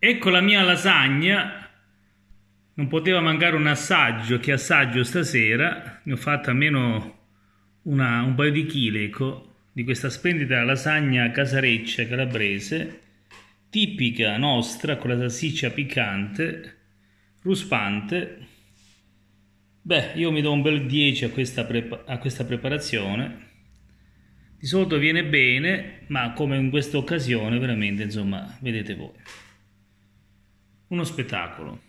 Ecco la mia lasagna, non poteva mancare un assaggio, che assaggio stasera, ne ho fatta almeno una, un paio di chili ecco, di questa splendida lasagna casareccia calabrese, tipica nostra, con la salsiccia piccante, ruspante. Beh, io mi do un bel 10 a questa, prepa a questa preparazione. Di solito viene bene, ma come in questa occasione veramente, insomma, vedete voi uno spettacolo